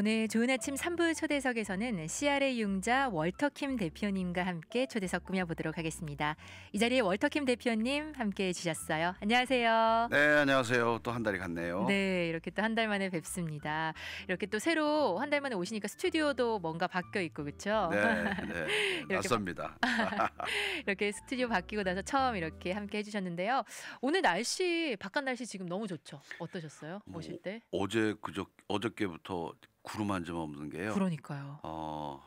오늘 좋은 아침 3부 초대석에서는 CR의 융자 월터킴 대표님과 함께 초대석 꾸며보도록 하겠습니다. 이 자리에 월터킴 대표님 함께 해주셨어요. 안녕하세요. 네, 안녕하세요. 또 한 달이 갔네요. 네, 이렇게 또 한 달 만에 뵙습니다. 이렇게 또 새로 한 달 만에 오시니까 스튜디오도 뭔가 바뀌어 있고 그렇죠? 네, 네. 네 낯섭니다. 이렇게 스튜디오 바뀌고 나서 처음 이렇게 함께 해주셨는데요. 오늘 날씨, 바깥 날씨 지금 너무 좋죠? 어떠셨어요? 오실 뭐 때? 뭐, 어제 그저 어저께부터 구름 한 점 없는 게요. 그러니까요. 어,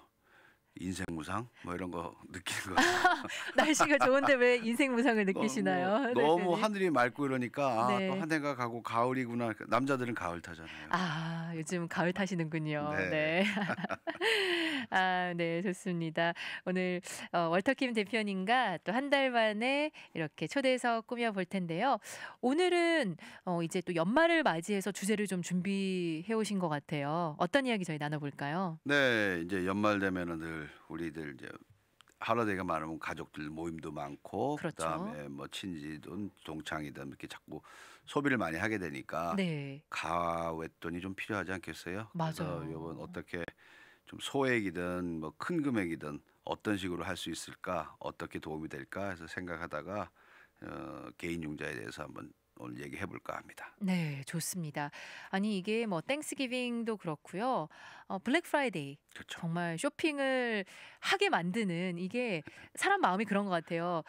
인생 무상 뭐 이런 거 느끼는 거 날씨가 좋은데 왜 인생 무상을 어, 뭐 느끼시나요? 네, 너무, 너무 하늘이 맑고 이러니까 아, 네. 또 한해가 가고 가을이구나 남자들은 가을 타잖아요. 아 요즘 가을 타시는군요. 네. 네. 아, 네 좋습니다. 오늘 어, 월터킴 대표님과 또 한 달 만에 이렇게 초대해서 꾸며 볼 텐데요. 오늘은 어, 이제 또 연말을 맞이해서 주제를 좀 준비해 오신 것 같아요. 어떤 이야기 저희 나눠볼까요? 네 이제 연말 되면은 늘 우리들 이제 하루데이가 많으면 가족들 모임도 많고 그렇죠. 그다음에 뭐 친지든 동창이든 이렇게 자꾸 소비를 많이 하게 되니까 네. 가외돈이 좀 필요하지 않겠어요? 맞아요. 이번 어떻게 좀 소액이든 뭐 큰 금액이든 어떤 식으로 할 수 있을까 어떻게 도움이 될까 해서 생각하다가 어, 개인 융자에 대해서 한번 오늘 얘기해 볼까 합니다. 네, 좋습니다. 아니 이게 뭐 땡스기빙도 그렇고요. 어, 블랙 프라이데이. 그렇죠. 정말 쇼핑을 하게 만드는 이게 사람 마음이 그런 것 같아요.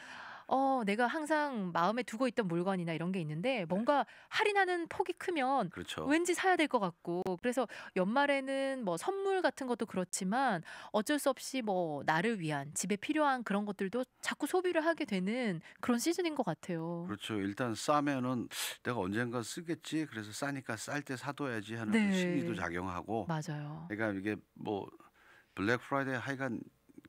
어, 내가 항상 마음에 두고 있던 물건이나 이런 게 있는데 네. 뭔가 할인하는 폭이 크면 그렇죠. 왠지 사야 될 것 같고 그래서 연말에는 뭐 선물 같은 것도 그렇지만 어쩔 수 없이 뭐 나를 위한 집에 필요한 그런 것들도 자꾸 소비를 하게 되는 그런 시즌인 것 같아요. 그렇죠. 일단 싸면은 내가 언젠가 쓰겠지. 그래서 싸니까 쌀 때 사둬야지 하는 그 네. 심리도 작용하고. 맞아요. 그러니까 이게 뭐 블랙 프라이데이 하여간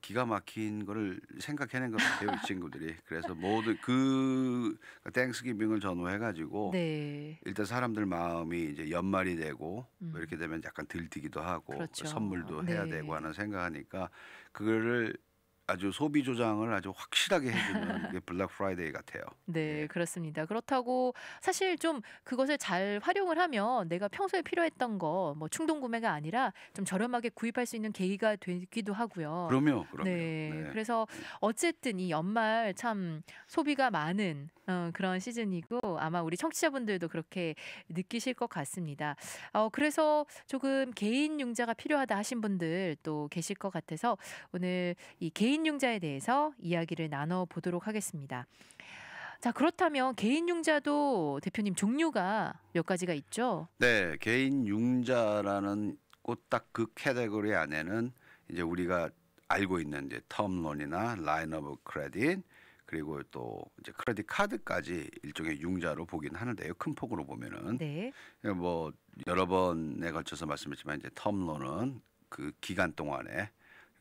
기가 막힌 거를 생각해낸 것 같아요 이 친구들이 그래서 모두 그 그러니까 땡스기빙을 전후해가지고 네. 일단 사람들 마음이 이제 연말이 되고 뭐 음. 이렇게 되면 약간 들뜨기도 하고 그렇죠. 선물도 해야 네. 되고 하는 생각하니까 그거를 아주 소비 조장을 아주 확실하게 해주는 게 블랙 프라이데이 같아요. 네, 네, 그렇습니다. 그렇다고 사실 좀 그것을 잘 활용을 하면 내가 평소에 필요했던 거 뭐 충동 구매가 아니라 좀 저렴하게 구입할 수 있는 계기가 되기도 하고요. 그럼요, 그럼요. 네, 네. 그래서 어쨌든 이 연말 참 소비가 많은 어, 그런 시즌이고 아마 우리 청취자분들도 그렇게 느끼실 것 같습니다. 어, 그래서 조금 개인 융자가 필요하다 하신 분들 또 계실 것 같아서 오늘 이 개인 융자에 대해서 이야기를 나눠보도록 하겠습니다. 자, 그렇다면 개인 융자도 대표님 종류가 몇 가지가 있죠? 네, 개인 융자라는 꼭딱그 캐테고리 안에는 이제 우리가 알고 있는 이제 텀론이나 라인 오브 크레딧 그리고 또 이제 크레딧 카드까지 일종의 융자로 보긴 하는데요. 큰 폭으로 보면은 네. 예, 뭐 여러 번에 걸쳐서 말씀했지만 이제 텀론은 그 기간 동안에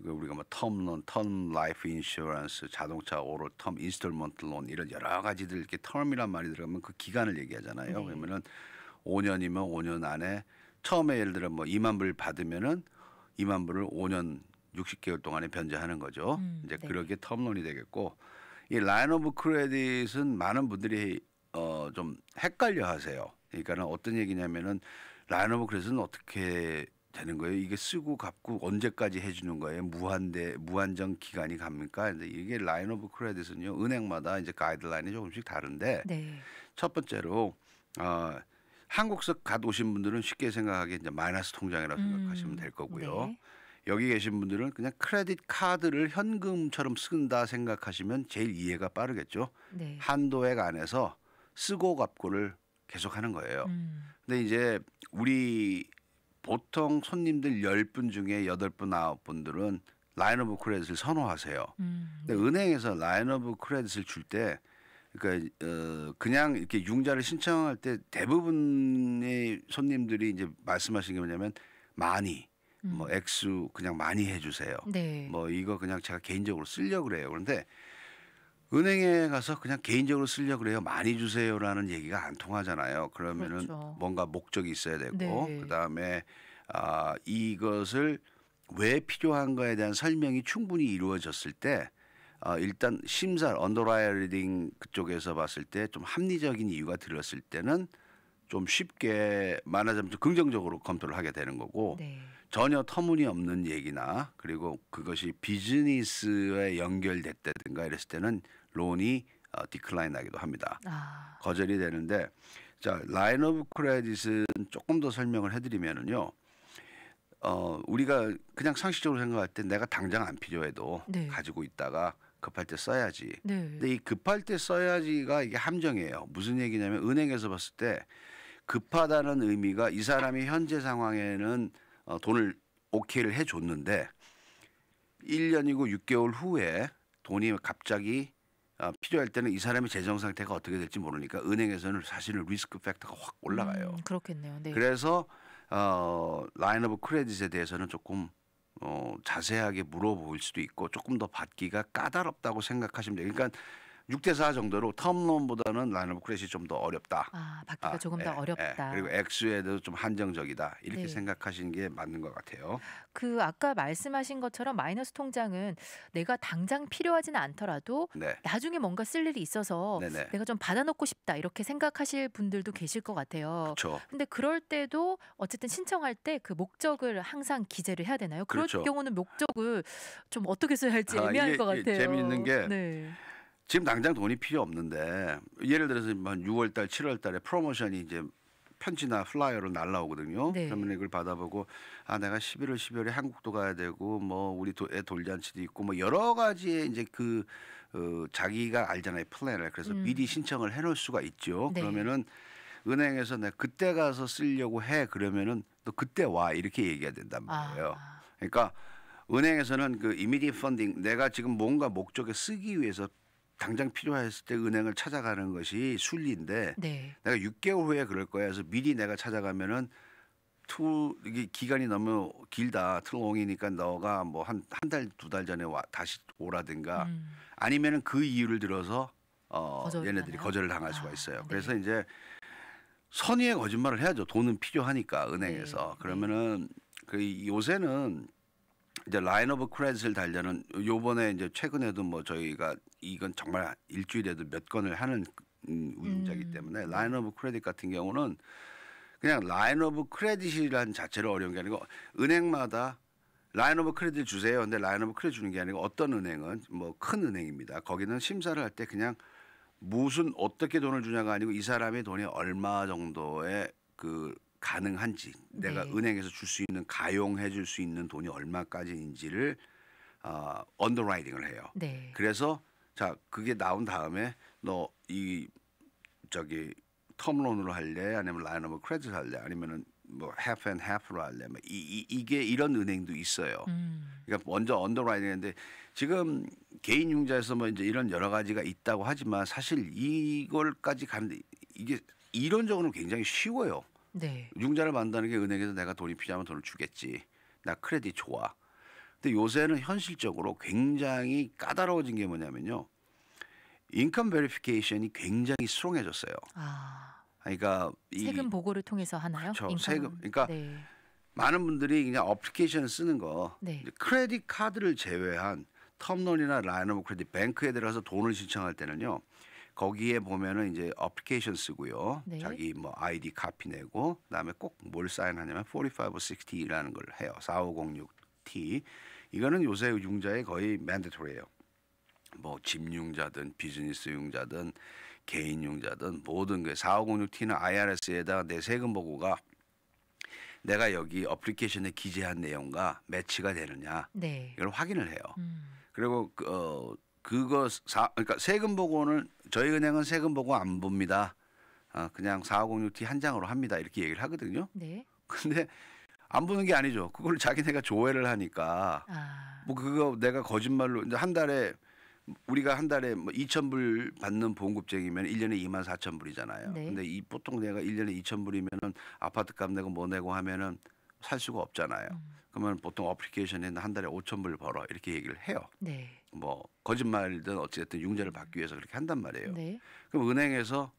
우리가 뭐 텀론, 텀 라이프 인슈런스, 자동차 오로 텀 인스톨먼트 론 이런 여러 가지들 이렇게 텀이란 말이 들어가면 그 기간을 얘기하잖아요. 네. 그러면은 5년이면 5년 안에 처음에 예를 들어 뭐 2만 불 받으면은 2만 불을 5년 60개월 동안에 변제하는 거죠. 음, 이제 네. 그렇게 텀론이 되겠고 이 라인 오브 크레딧은 많은 분들이 어, 좀 헷갈려 하세요. 그러니까는 어떤 얘기냐면은 라인 오브 크레딧은 어떻게 되는 거예요. 이게 쓰고 갚고 언제까지 해주는 거예요. 무한대 무한정 기간이 갑니까? 근데 이게 라인 오브 크레딧은요 은행마다 이제 가이드라인이 조금씩 다른데 네. 첫 번째로 어, 한국서갓 오신 분들은 쉽게 생각하기에 이제 마이너스 통장이라고 음, 생각하시면 될 거고요. 네. 여기 계신 분들은 그냥 크레딧 카드를 현금처럼 쓴다 생각하시면 제일 이해가 빠르겠죠. 네. 한도액 안에서 쓰고 갚고를 계속하는 거예요. 음. 근데 이제 우리 보통 손님들 열 분 중에 여덟 분 아홉 분들은 라인 오브 크레딧을 선호하세요. 음. 근데 은행에서 라인 오브 크레딧을 줄 때 그러니까 어 그냥 이렇게 융자를 신청할 때 대부분의 손님들이 이제 말씀하신 게 뭐냐면 많이 음. 뭐 액수 그냥 많이 해주세요. 네. 뭐 이거 그냥 제가 개인적으로 쓸려 고 그래요. 그런데 은행에 가서 그냥 개인적으로 쓸려 고 그래요. 많이 주세요라는 얘기가 안 통하잖아요. 그러면은 그렇죠. 뭔가 목적이 있어야 되고 네. 그다음에 아 이것을 왜 필요한가에 대한 설명이 충분히 이루어졌을 때 어, 일단 심사 언더라이어링 그쪽에서 봤을 때 좀 합리적인 이유가 들었을 때는 좀 쉽게 만화점수 긍정적으로 검토를 하게 되는 거고 네. 전혀 터무니없는 얘기나 그리고 그것이 비즈니스에 연결됐다든가 이랬을 때는 론이 어, 디클라인하기도 합니다. 아. 거절이 되는데 자 라인 오브 크레딧은 조금 더 설명을 해드리면은요. 어 우리가 그냥 상식적으로 생각할 때 내가 당장 안 필요해도 네. 가지고 있다가 급할 때 써야지. 네. 근데 이 급할 때 써야지가 이게 함정이에요. 무슨 얘기냐면 은행에서 봤을 때 급하다는 의미가 이 사람이 현재 상황에는 어, 돈을 오케이를 해줬는데 1년이고 6개월 후에 돈이 갑자기 어, 필요할 때는 이 사람의 재정 상태가 어떻게 될지 모르니까 은행에서는 사실은 리스크 팩터가 확 올라가요. 음, 그렇겠네요. 네. 그래서 어, 라인 업 크레딧에 대해서는 조금 어, 자세하게 물어볼 수도 있고 조금 더 받기가 까다롭다고 생각하시면 돼요. 그러니까 6대4 정도로 텀론보다는 라인업 크래시 좀 더 어렵다. 아, 받기가 아, 조금 예, 더 예. 어렵다. 예, 그리고 액수에 대해서 좀 한정적이다. 이렇게 네. 생각하시는 게 맞는 것 같아요. 그 아까 말씀하신 것처럼 마이너스 통장은 내가 당장 필요하지는 않더라도 네. 나중에 뭔가 쓸 일이 있어서 네네. 내가 좀 받아놓고 싶다 이렇게 생각하실 분들도 계실 것 같아요. 그렇 근데 그럴 때도 어쨌든 신청할 때 그 목적을 항상 기재를 해야 되나요? 그럴 그렇죠. 경우는 목적을 좀 어떻게 써야 할지 애매할 아, 이게, 것 같아요. 재미있는 게 네. 지금 당장 돈이 필요 없는데 예를 들어서 뭐 한 6월 달, 7월 달에 프로모션이 이제 편지나 플라이어로 날라오거든요. 네. 그러면 이걸 받아보고 아 내가 11월 12월에 한국도 가야 되고 뭐 우리 도, 애 돌잔치도 있고 뭐 여러 가지의 이제 그 어, 자기가 알잖아요 플랜을 그래서 음. 미리 신청을 해놓을 수가 있죠. 네. 그러면은 은행에서 내가 그때 가서 쓰려고 해 그러면은 또 그때 와 이렇게 얘기해야 된단 아. 말이에요. 아. 그러니까 은행에서는 그 이미디 펀딩 내가 지금 뭔가 목적에 쓰기 위해서 당장 필요했을 때 은행을 찾아가는 것이 순리인데 네. 내가 6개월 후에 그럴 거야. 그래서 미리 내가 찾아가면은 투 이게 기간이 너무 길다. 트롱이니까 너가 뭐 한 한 달 두달 달 전에 와 다시 오라든가 음. 아니면은 그 이유를 들어서 어 얘네들이 거절을 당할 아, 수가 있어요. 네. 그래서 이제 선의의 거짓말을 해야죠. 돈은 필요하니까 은행에서 네. 그러면은 그 요새는 이제 라인 오브 크레딧을 달려는 요번에 이제 최근에도 뭐 저희가 이건 정말 일주일에도 몇 건을 하는 음, 운영자이기 음. 때문에 라인 오브 크레딧 같은 경우는 그냥 라인 오브 크레딧이라는 자체로 어려운 게 아니고 은행마다 라인 오브 크레딧 주세요. 근데 라인 오브 크레딧 주는 게 아니고 어떤 은행은 뭐 큰 은행입니다. 거기는 심사를 할 때 그냥 무슨 어떻게 돈을 주냐가 아니고 이 사람의 돈이 얼마 정도의 그 가능한지 내가 네. 은행에서 줄 수 있는 가용해 줄 수 있는 돈이 얼마까지인지를 어, 아, 언더라이딩을 해요. 네. 그래서 자 그게 나온 다음에 너 이 저기 텀론으로 할래 아니면 라인업 크레딧 할래 아니면은 뭐 h 프 l f 프로 할래 뭐 이, 이, 이게 이런 은행도 있어요. 음. 그러니까 먼저 언더라인인데 이 지금 개인 융자에서 뭐 이제 이런 여러 가지가 있다고 하지만 사실 이걸까지 가는데 이게 이론적으로 굉장히 쉬워요. 네. 융자를 만드는 게 은행에서 내가 돈이 필요하면 돈을 주겠지. 나 크레딧 좋아. 근데 요새는 현실적으로 굉장히 까다로워진 게 뭐냐면요. 인컴 베리피케이션이 굉장히 수렁해졌어요. 아. 그러니까 세금 보고를 통해서 하나요? 그렇죠. 세금. 그러니까 네. 많은 분들이 그냥 어플리케이션 쓰는 거 네. 크레딧 카드를 제외한 텀론이나 라인 오브 크레딧 뱅크에 들어가서 돈을 신청할 때는요. 거기에 보면은 이제 어플리케이션 쓰고요. 네. 자기 뭐 아이디 카피 내고 그다음에 꼭 뭘 사인하냐면 4560이라는 걸 해요. 4506T. 이거는 요새 융자의 거의 맨데토리예요. 뭐 집융자든 비즈니스 융자든 개인 융자든 모든 게 4506T는 IRS에다가 내 세금 보고가 내가 여기 어플리케이션에 기재한 내용과 매치가 되느냐 네. 이걸 확인을 해요. 음. 그리고 그, 어 그거 사 그러니까 세금 보고는 저희 은행은 세금 보고 안 봅니다. 아 그냥 4506T 한 장으로 합니다. 이렇게 얘기를 하거든요. 네. 근데 안 보는 게 아니죠. 그걸 자기네가 조회를 하니까 아. 뭐 그거 내가 거짓말로 이제 한 달에 우리가 한 달에 뭐 2천 불 받는 보험급쟁이면 1년에 2만 4천 불이잖아요. 네. 근데 이 보통 내가 1년에 2천 불이면은 아파트값 내고 뭐 내고 하면은 살 수가 없잖아요. 음. 그러면 보통 어플리케이션에는 한 달에 5천 불 벌어 이렇게 얘기를 해요. 네. 뭐거짓말든 어찌됐든 융자를 받기 위해서 그렇게 한단 말이에요. 네. 그럼 은행에서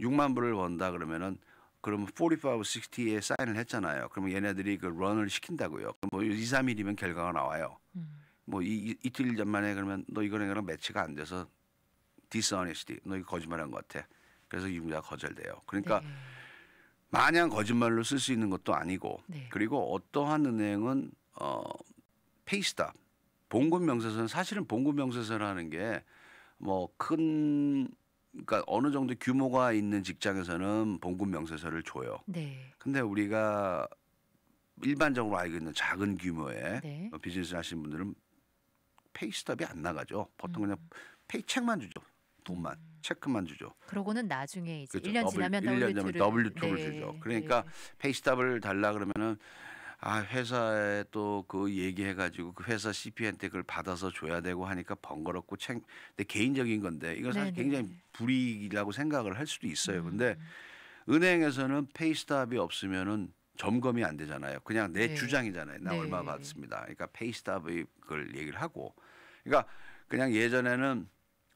6만 불을 번다 그러면은 그러면 45, 60에 사인을 했잖아요. 그러면 얘네들이 그 런을 시킨다고요. 뭐 2, 3일이면 결과가 나와요. 음. 뭐 이, 이, 틀 전만에 그러면 너 이거랑 이거랑 매치가 안 돼서 디스어니스티 너 이거 거짓말한 것 같아. 그래서 유무자가 거절돼요. 그러니까 네. 마냥 거짓말로 쓸 수 있는 것도 아니고 네. 그리고 어떠한 은행은 어 페이스다. 봉급 명세서는 사실은 봉급 명세서라는 게 뭐큰 그러니까 어느 정도 규모가 있는 직장에서는 봉급 명세서를 줘요. 네. 근데 우리가 일반적으로 알고 있는 작은 규모의 네. 어, 비즈니스 하시는 분들은 페이스탑이 안 나가죠. 보통 음. 그냥 페이책만 주죠. 돈만. 음. 체크만 주죠. 그러고는 나중에 이제 그렇죠. 1년 지나면 W2를, W2를 네. 주죠. 그러니까 네. 페이스탑을 달라 그러면은 아 회사에 또 그 얘기해 가지고 그 회사 CP한테 그걸 받아서 줘야 되고 하니까 번거롭고 챙 근데 개인적인 건데 이건 사실 네네. 굉장히 불이익이라고 생각을 할 수도 있어요. 음. 근데 은행에서는 페이스탑이 없으면은 점검이 안 되잖아요. 그냥 내 네. 주장이잖아요. 나 네. 얼마 받습니다. 그러니까 페이스탑의 그걸 얘기를 하고 그러니까 그냥 예전에는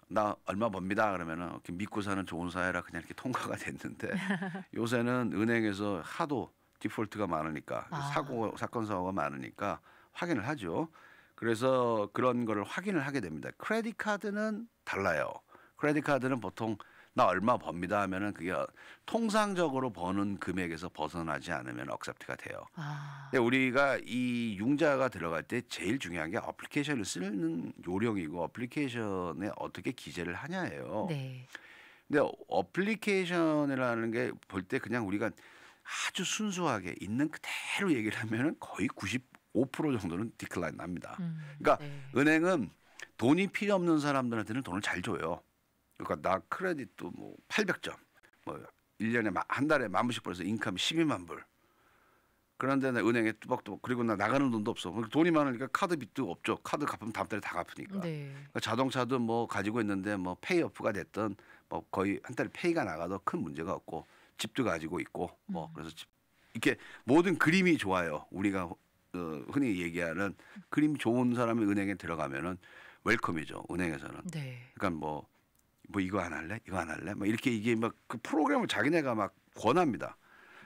나 얼마 법니다 그러면은 믿고 사는 좋은 사회라 그냥 이렇게 통과가 됐는데 요새는 은행에서 하도 디폴트가 많으니까 아. 사고 사건 사고가 많으니까 확인을 하죠. 그래서 그런 거를 확인을 하게 됩니다. 크레딧 카드는 달라요. 크레딧 카드는 보통 나 얼마 법니다 하면은 그게 통상적으로 버는 금액에서 벗어나지 않으면 억셉트가 돼요. 아. 근데 우리가 이 융자가 들어갈 때 제일 중요한 게 어플리케이션을 쓰는 요령이고 어플리케이션에 어떻게 기재를 하냐예요. 네. 근데 어플리케이션이라는 게 볼 때 그냥 우리가 아주 순수하게 있는 그대로 얘기를 하면은 거의 95% 정도는 디클라인 납니다. 음, 그러니까 네. 은행은 돈이 필요 없는 사람들한테는 돈을 잘 줘요. 그러니까 나 크레딧도 뭐 800점, 뭐 1년에 한 달에 만 불씩 벌어서 인컴이 12만 불. 그런데 나 은행에 뚜벅뚜벅 그리고 나 나가는 돈도 없어. 그러니까 돈이 많으니까 카드 빚도 없죠. 카드 갚으면 다음 달에 다 갚으니까. 네. 그러니까 자동차도 뭐 가지고 있는데 뭐 페이오프가 됐던 뭐 거의 한 달에 페이가 나가도 큰 문제가 없고 집도 가지고 있고 뭐 음. 그래서 집, 이렇게 모든 그림이 좋아요. 우리가 어, 흔히 얘기하는 그림 좋은 사람이 은행에 들어가면은 웰컴이죠. 은행에서는. 네. 그러니까 뭐뭐 뭐 이거 안 할래? 이거 안 할래? 막 이렇게 이게 막 그 프로그램을 자기네가 막 권합니다.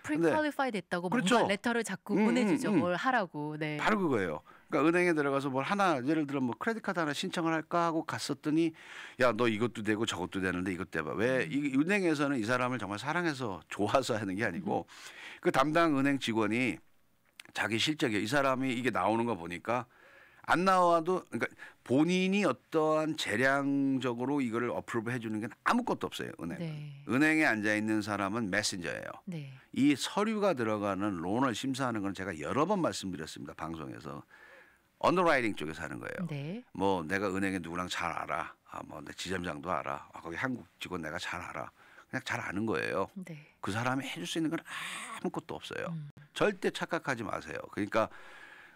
프리퀄리파이 됐다고 그렇죠. 뭔가 레터를 자꾸 음, 음 보내주죠. 음, 음. 뭘 하라고. 네. 바로 그거예요. 그러니까 은행에 들어가서 뭘 하나 예를 들어 뭐 크레딧 카드 하나 신청을 할까 하고 갔었더니 야 너 이것도 되고 저것도 되는데 이것 도해봐왜이 음. 은행에서는 이 사람을 정말 사랑해서 좋아서 하는 게 아니고 음. 그 담당 은행 직원이 자기 실적에 이 사람이 이게 나오는 거 보니까 안 나와도 그러니까 본인이 어떠한 재량적으로 이거를 어플로 해주는 게 아무것도 없어요 은행. 네. 은행에 앉아 있는 사람은 메신저예요. 네. 이 서류가 들어가는 론을 심사하는 건 제가 여러 번 말씀드렸습니다 방송에서 언더라이딩 쪽에서 하는 거예요. 네. 뭐 내가 은행에 누구랑 잘 알아. 아, 뭐내 지점장도 알아. 아, 거기 한국 직원 내가 잘 알아. 그냥 잘 아는 거예요. 네. 그 사람이 해줄 수 있는 건 아무것도 없어요. 음. 절대 착각하지 마세요. 그러니까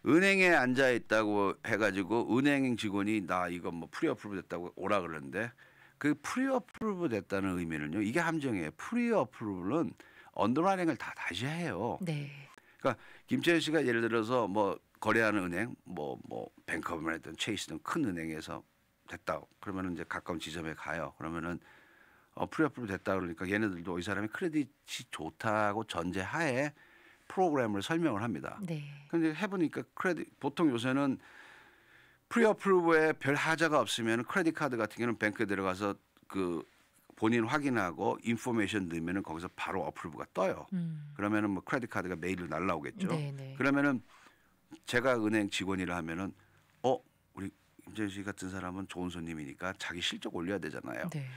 은행에 앉아 있다고 해가지고 은행 직원이 나 이거 뭐 프리어프로 됐다고 오라 그러는데 그 프리어프로 됐다는 의미는요. 이게 함정이에요. 프리어프로는 언더라이딩을다 다시 해요. 네. 그러니까 김채연 씨가 예를 들어서 뭐 거래하는 은행 뭐 뭐 뱅커면 했던 체이스든 큰 은행에서 됐다. 그러면 이제 가까운 지점에 가요. 그러면은 어, 프리어플로 됐다 그러니까 얘네들도 이 사람이 크레딧이 좋다고 전제하에 프로그램을 설명을 합니다. 네. 근데 해보니까 크레딧 보통 요새는 프리어플로브에별 하자가 없으면 크레딧 카드 같은 경우는 뱅크에 들어가서 그 본인 확인하고 인포메이션 넣으면은 거기서 바로 어플로브가 떠요. 음. 그러면은 뭐 크레딧 카드가 메일로 날라오겠죠. 네네. 네. 그러면은 제가 은행 직원이라 하면은 어 우리 김재윤 씨 같은 사람은 좋은 손님이니까 자기 실적 올려야 되잖아요. 네.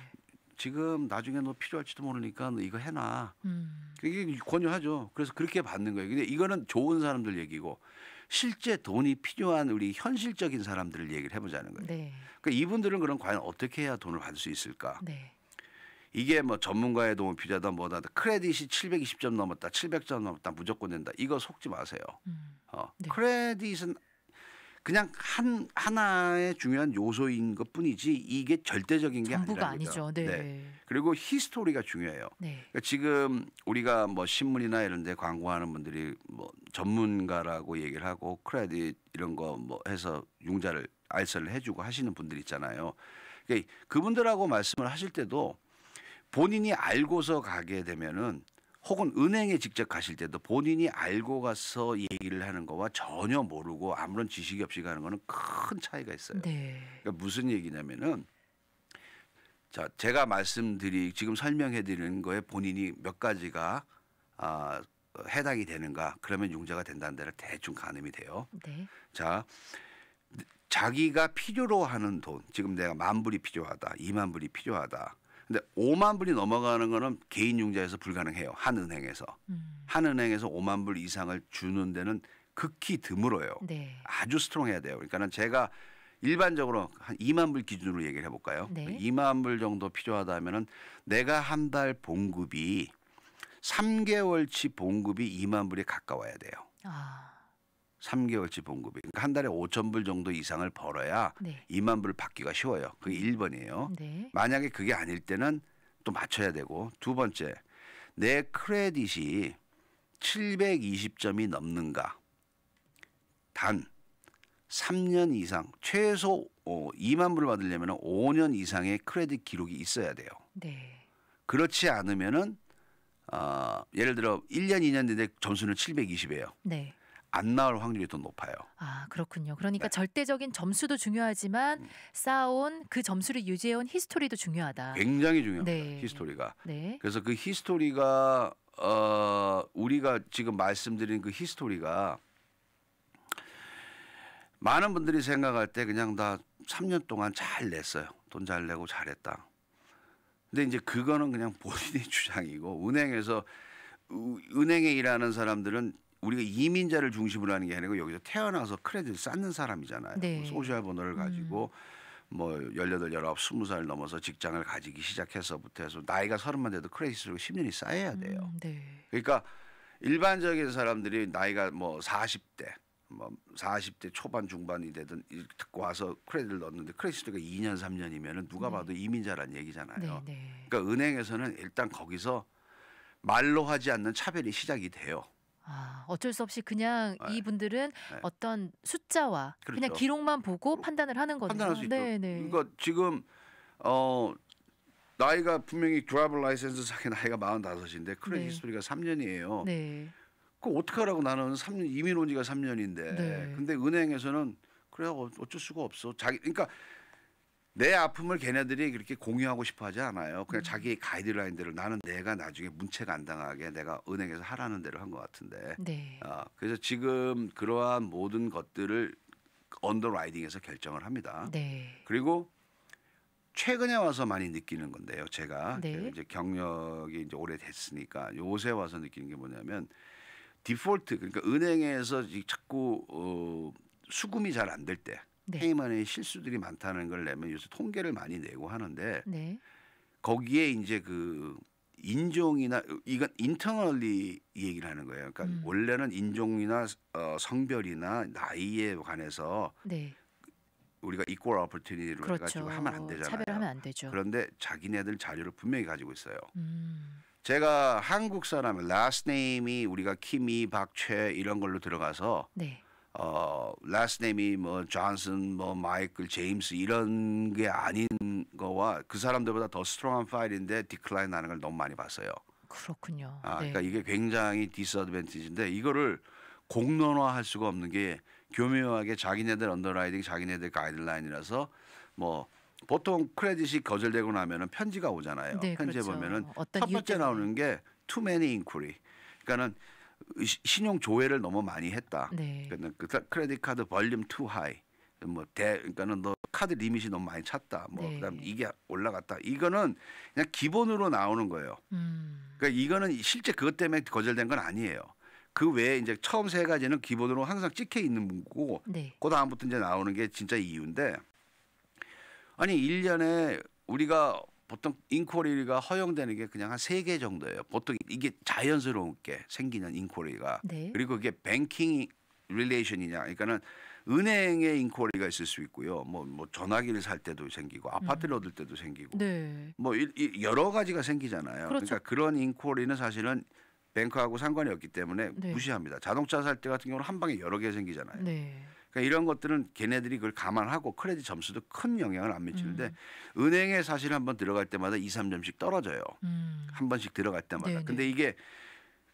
지금 나중에 너 필요할지도 모르니까 너 이거 해놔. 음. 이게 권유하죠. 그래서 그렇게 받는 거예요. 근데 이거는 좋은 사람들 얘기고 실제 돈이 필요한 우리 현실적인 사람들을 얘기를 해보자는 거예요. 네. 그러니까 이분들은 그럼 과연 어떻게 해야 돈을 받을 수 있을까? 네. 이게 뭐 전문가의 도움 필요하다 뭐다 크레딧이 720점 넘었다 700점 넘었다 무조건 된다 이거 속지 마세요. 음. 어. 네. 크레딧은 그냥 한 하나의 중요한 요소인 것 뿐이지 이게 절대적인 게 전부가 아니죠. 네. 네. 그리고 히스토리가 중요해요. 네. 그러니까 지금 우리가 뭐 신문이나 이런 데 광고하는 분들이 뭐 전문가라고 얘기를 하고 크레딧 이런 거 뭐 해서 융자를 알선을 해주고 하시는 분들 있잖아요. 그러니까 그분들하고 말씀을 하실 때도 본인이 알고서 가게 되면은 혹은 은행에 직접 가실 때도 본인이 알고 가서 얘기를 하는 거와 전혀 모르고 아무런 지식이 없이 가는 거는 큰 차이가 있어요. 네. 그러니까 무슨 얘기냐면은 자, 제가 말씀드리 지금 설명해 드리는 거에 본인이 몇 가지가 아, 해당이 되는가? 그러면 융자가 된다는 데를 대충 가늠이 돼요. 네. 자, 자기가 필요로 하는 돈, 지금 내가 만 불이 필요하다, 이만 불이 필요하다. 근데 5만 불이 넘어가는 거는 개인 융자에서 불가능해요. 한 은행에서. 음. 한 은행에서 5만 불 이상을 주는 데는 극히 드물어요. 네. 아주 스트롱해야 돼요. 그러니까는 제가 일반적으로 한 2만 불 기준으로 얘기를 해볼까요? 네. 2만 불 정도 필요하다면은 내가 한 달 봉급이 3개월치 봉급이 2만 불에 가까워야 돼요. 아. 삼개월치 봉급이 그러니까 한 달에 오천 불 정도 이상을 벌어야 네. 이만불 받기가 쉬워요. 그게 네. 일번이에요 네. 만약에 그게 아닐 때는 또 맞춰야 되고 두 번째 내 크레딧이 칠백이십 점이 넘는가 단 삼 년 이상 최소 이만불 받으려면 오 년 이상의 크레딧 기록이 있어야 돼요. 네. 그렇지 않으면은 어, 예를 들어 일 년 이년 내내 점수는 칠백이십이에요 네. 안 나올 확률이 더 높아요. 아 그렇군요. 그러니까 네. 절대적인 점수도 중요하지만 음. 쌓아온 그 점수를 유지해온 히스토리도 중요하다. 굉장히 중요합니다. 네. 히스토리가. 네. 그래서 그 히스토리가 어, 우리가 지금 말씀드린 그 히스토리가 많은 분들이 생각할 때 그냥 다 3년 동안 잘 냈어요. 돈 잘 내고 잘했다. 근데 이제 그거는 그냥 본인의 주장이고 은행에서 은행에 일하는 사람들은 우리가 이민자를 중심으로 하는 게 아니고 여기서 태어나서 크레딧을 쌓는 사람이잖아요. 네. 뭐 소셜 번호를 음. 가지고 음. 뭐 열여덟, 열아홉, 스무 살 넘어서 직장을 가지기 시작해서부터 해서 나이가 서른만 돼도 크레딧으로 십년이 쌓여야 음, 돼요. 음, 네. 그러니까 일반적인 사람들이 나이가 뭐 사십 대뭐 40대 초반 중반이 되든 듣고 와서 크레딧을 넣었는데 크레딧가 2년 3년이면은 누가 네. 봐도 네. 이민자란 얘기잖아요. 네, 네. 그러니까 은행에서는 일단 거기서 말로 하지 않는 차별이 시작이 돼요. 아, 어쩔 수 없이 그냥 네. 이분들은 네. 어떤 숫자와 그렇죠. 그냥 기록만 보고 어, 판단을 하는 거죠. 판단할 수 네, 있죠. 네. 그러니까 지금 어 나이가 분명히 드라이버 라이센스 사기 나이가 45인데 크레딧 네. 스토리가 3년이에요. 네. 그 어떡하라고 나는 3년 이민 온 지가 3년인데. 근데 은행에서는 그래 어, 어쩔 수가 없어. 자기 그러니까 내 아픔을 걔네들이 그렇게 공유하고 싶어 하지 않아요. 그냥 음. 자기 가이드라인대로 나는 내가 나중에 문체가 안 당하게 내가 은행에서 하라는 대로 한 것 같은데. 네. 어, 그래서 지금 그러한 모든 것들을 언더라이딩에서 결정을 합니다. 네. 그리고 최근에 와서 많이 느끼는 건데요. 제가 네. 그 이제 경력이 이제 오래됐으니까 요새 와서 느끼는 게 뭐냐면 디폴트 그러니까 은행에서 자꾸 어, 수금이 잘 안 될 때. 네. 테이만의 실수들이 많다는 걸 내면 요새 통계를 많이 내고 하는데 네. 거기에 이제 그 인종이나 이건 인터널리 얘기를 하는 거예요. 그러니까 음. 원래는 인종이나 어, 성별이나 나이에 관해서 네. 우리가 이퀄 어퍼튜니티를 그렇죠. 가지고 하면 안 되잖아요. 차별하면 안 되죠. 그런데 자기네들 자료를 분명히 가지고 있어요. 음. 제가 한국 사람의 라스트 네임이 우리가 키미 박최 이런 걸로 들어가서 네. 어 라스 네임이 뭐 존슨 뭐 마이클 제임스 이런 게 아닌 거와 그 사람들보다 더 스트롱한 파일인데 디클라인 하는 걸 너무 많이 봤어요. 그렇군요. 아, 네. 그러니까 네. 이게 굉장히 디스어드밴티지인데 이거를 공론화할 수가 없는 게 교묘하게 자기네들 언더라이딩 자기네들 가이드라인이라서 뭐 보통 크레딧이 거절되고 나면은 편지가 오잖아요. 네, 편지에 그렇죠. 보면은 첫 번째 나오는 게투 매니 인쿠리. 그러니까는 신용 조회를 너무 많이 했다. 네. 그러니까 그 크레딧 카드 벌륨투 하이. 뭐대 그러니까는 너 카드 리밋이 너무 많이 찼다. 뭐 네. 그다음 이게 올라갔다. 이거는 그냥 기본으로 나오는 거예요. 음. 그러니까 이거는 실제 그것 때문에 거절된 건 아니에요. 그 외에 이제 처음 세 가지는 기본으로 항상 찍혀 있는 문구고 네. 그 다음부터 이제 나오는 게 진짜 이유인데 아니 1년에 우리가 보통 인코리가 허용되는 게 그냥 한 세 개 정도예요. 보통 이게 자연스러운게 생기는 인코리가 네. 그리고 이게 뱅킹 릴레이션이냐 그러니까는 은행의 인코리가 있을 수 있고요. 뭐, 뭐 전화기를 살 때도 생기고 아파트를 음. 얻을 때도 생기고 네. 뭐 이, 이 여러 가지가 생기잖아요. 그렇죠. 그러니까 그런 인코리는 사실은 뱅크하고 상관이 없기 때문에 네. 무시합니다. 자동차 살 때 같은 경우는 한 방에 여러 개 생기잖아요. 네. 그러니까 이런 것들은 걔네들이 그걸 감안하고 크레딧 점수도 큰 영향을 안 미치는데 음. 은행에 사실 한번 들어갈 때마다 2, 3점씩 떨어져요. 음. 한 번씩 들어갈 때마다. 네네. 근데 이게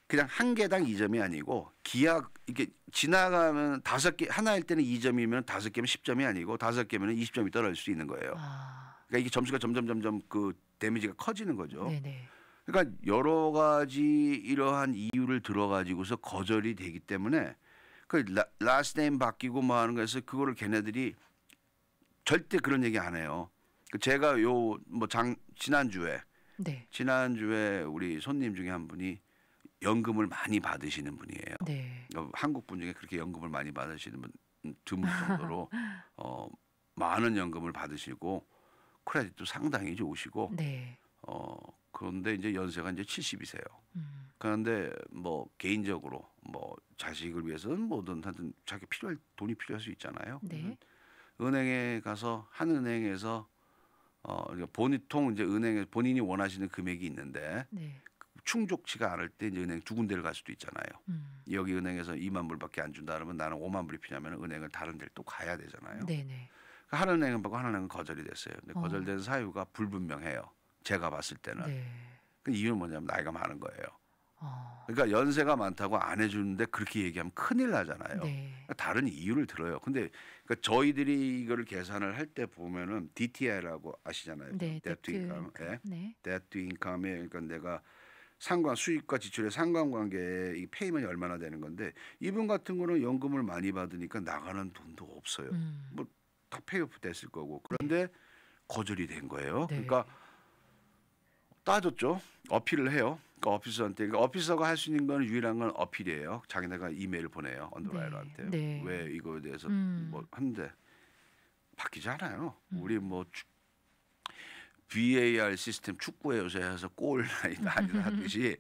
그냥 한 개당 2점이 아니고 기약 이게 지나가면 다섯 개 하나일 때는 2점이면 다섯 개면 10점이 아니고 다섯 개면 은 20점이 떨어질 수 있는 거예요. 아. 그러니까 이게 점수가 점점 점점 그 데미지가 커지는 거죠. 네네. 그러니까 여러 가지 이러한 이유를 들어 가지고서 거절이 되기 때문에 그 라스트 네임 바뀌고 뭐 하는 거에서 그거를 걔네들이 절대 그런 얘기 안 해요. 그 제가 요뭐장 지난주에 네. 지난주에 우리 손님 중에 한 분이 연금을 많이 받으시는 분이에요. 네. 어, 한국 분 중에 그렇게 연금을 많이 받으시는 분 드물 정도로 어 많은 연금을 받으시고 크레딧도 상당히 좋으시고 네. 어 그런데 이제 연세가 이제 70이세요. 음. 그런데 뭐 개인적으로 뭐 자식을 위해서는 뭐든 하여튼 자기 필요할 돈이 필요할 수 있잖아요. 네. 음. 은행에 가서 한 은행에서 어 그러니까 본통 이제 은행에 본인이 원하시는 금액이 있는데 네. 충족치가 않을 때 이제 은행 두 군데를 갈 수도 있잖아요. 음. 여기 은행에서 2만 불밖에 안 준다 그러면 나는 5만 불이 필요하면 은행을 다른 데를 또 가야 되잖아요. 네네. 네. 그러니까 한 은행은 받고 한 은행은 거절이 됐어요. 근데 어. 거절된 사유가 불분명해요. 제가 봤을 때는. 네. 그 이유는 뭐냐면 나이가 많은 거예요. 어. 그러니까 연세가 많다고 안 해주는데 그렇게 얘기하면 큰일 나잖아요. 네. 그러니까 다른 이유를 들어요. 근데 그러니까 저희들이 이거를 계산을 할 때 보면은 DTI라고 아시잖아요. 네, 데트 인컴. 예. 네. 데트 인컴에 그러니까 내가 상관 수입과 지출의 상관관계에 이 페이먼이 얼마나 되는 건데 이분 같은 거는 연금을 많이 받으니까 나가는 돈도 없어요. 음. 뭐다 페이오프 됐을 거고 그런데 네. 거절이 된 거예요. 네. 그러니까 따졌죠. 어필을 해요. 그러니까 어피서한테 그러니까 어피서가 할 수 있는 건 유일한 건 어필이에요. 자기네가 이메일 보내요 언더라이러한테 네. 네. 왜 이거에 대해서 음. 뭐한데 바뀌지 않아요. 음. 우리 뭐 주, VAR 시스템 축구에 요새 해서 골라이나 하듯이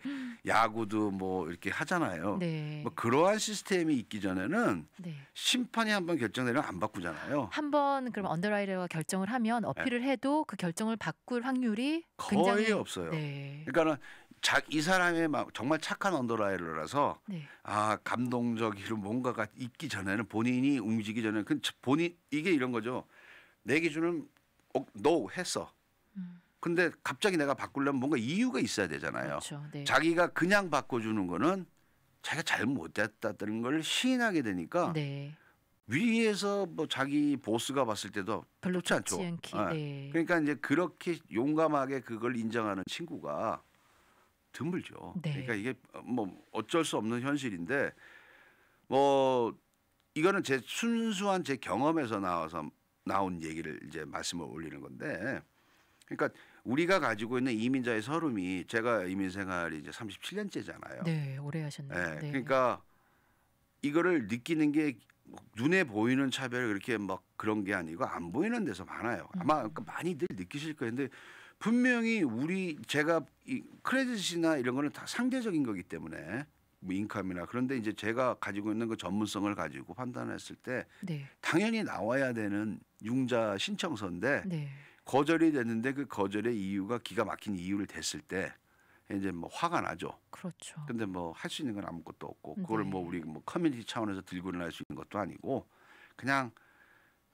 야구도 뭐 이렇게 하잖아요. 네. 뭐 그러한 시스템이 있기 전에는 네. 심판이 한번 결정되면 안 바꾸잖아요. 한 번 그럼 언더라이러가 결정을 하면 어필을 네. 해도 그 결정을 바꿀 확률이 거의 굉장히... 없어요. 네. 그러니까는 자, 이 사람의 막 정말 착한 언더라이러라서 네. 아 감동적이로 뭔가가 있기 전에는 본인이 움직이기 전에 그 본인 이게 이런 거죠. 내 기준은 어, no 했어. 음. 근데 갑자기 내가 바꾸려면 뭔가 이유가 있어야 되잖아요. 그렇죠. 네. 자기가 그냥 바꿔주는 거는 자기가 잘못했다는 걸 시인하게 되니까 네. 위에서 뭐 자기 보스가 봤을 때도 별로 좋지 않죠. 않기, 네. 네. 그러니까 이제 그렇게 용감하게 그걸 인정하는 친구가 드물죠. 네. 그러니까 이게 뭐 어쩔 수 없는 현실인데 뭐 이거는 제 순수한 제 경험에서 나와서 나온 얘기를 이제 말씀을 올리는 건데 그러니까 우리가 가지고 있는 이민자의 서름이 제가 이민 생활이 이제 37년째잖아요. 네, 오래 하셨네요. 네, 네, 그러니까 이거를 느끼는 게 눈에 보이는 차별 그렇게 막 그런 게 아니고 안 보이는 데서 많아요. 음. 아마 음. 많이들 느끼실 거예요. 근데 분명히 우리 제가 이 크레딧이나 이런 거는 다 상대적인 거기 때문에 뭐 인컴이나 그런데 이제 제가 가지고 있는 그 전문성을 가지고 판단했을 때 네. 당연히 나와야 되는 융자 신청서인데 네. 거절이 됐는데 그 거절의 이유가 기가 막힌 이유를 댔을 때 이제 뭐 화가 나죠. 그렇죠. 근데 뭐 할 수 있는 건 아무것도 없고 그걸 네. 뭐 우리 뭐 커뮤니티 차원에서 들고 일어날 수 있는 것도 아니고 그냥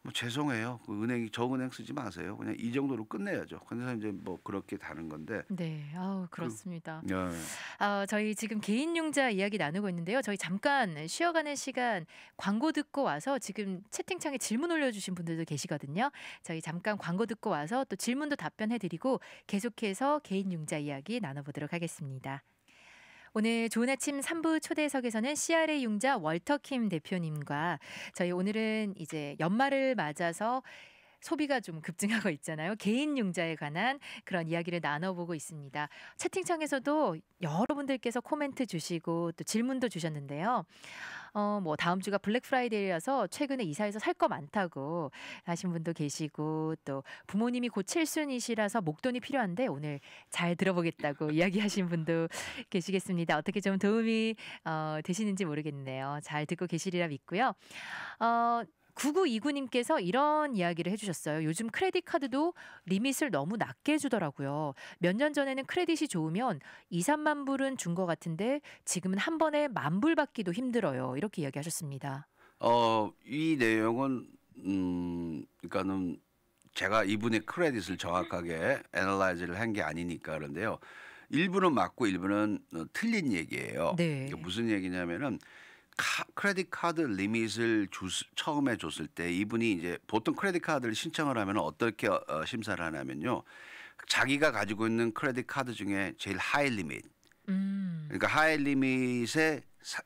뭐 죄송해요. 그 은행이 저 은행 쓰지 마세요. 그냥 이 정도로 끝내야죠. 그래서 이제 뭐 그렇게 다른 건데. 네, 아우 그 그렇습니다. 그, 네. 아 저희 지금 개인융자 이야기 나누고 있는데요. 저희 잠깐 쉬어가는 시간 광고 듣고 와서 지금 채팅창에 질문 올려주신 분들도 계시거든요. 저희 잠깐 광고 듣고 와서 또 질문도 답변해드리고 계속해서 개인융자 이야기 나눠보도록 하겠습니다. 오늘 좋은 아침 3부 초대석에서는 CRA 융자 월터킴 대표님과 저희 오늘은 이제 연말을 맞아서 소비가 좀 급증하고 있잖아요. 개인 융자에 관한 그런 이야기를 나눠보고 있습니다. 채팅창에서도 여러분들께서 코멘트 주시고 또 질문도 주셨는데요. 어, 뭐 다음 주가 블랙 프라이데이라서 최근에 이사해서 살 거 많다고 하신 분도 계시고 또 부모님이 곧 칠순이시라서 목돈이 필요한데 오늘 잘 들어보겠다고 이야기하신 분도 계시겠습니다. 어떻게 좀 도움이 어, 되시는지 모르겠네요. 잘 듣고 계시리라 믿고요. 어, 9929님께서 이런 이야기를 해주셨어요. 요즘 크레딧 카드도 리밋을 너무 낮게 주더라고요. 몇 년 전에는 크레딧이 좋으면 2, 3만 불은 준 것 같은데 지금은 한 번에 만 불 받기도 힘들어요. 이렇게 이야기하셨습니다. 어, 이 내용은 음, 그러니까는 제가 이분의 크레딧을 정확하게 애널라이즈를 한 게 아니니까 그런데요. 일부는 맞고 일부는 틀린 얘기예요. 네. 무슨 얘기냐면은 카, 크레딧 카드 리밋을 주, 처음에 줬을 때 이분이 이제 보통 크레딧 카드를 신청을 하면 어떻게 어, 어, 심사를 하냐면요. 자기가 가지고 있는 크레딧 카드 중에 제일 하이 리밋. 음. 그러니까 하이 리밋에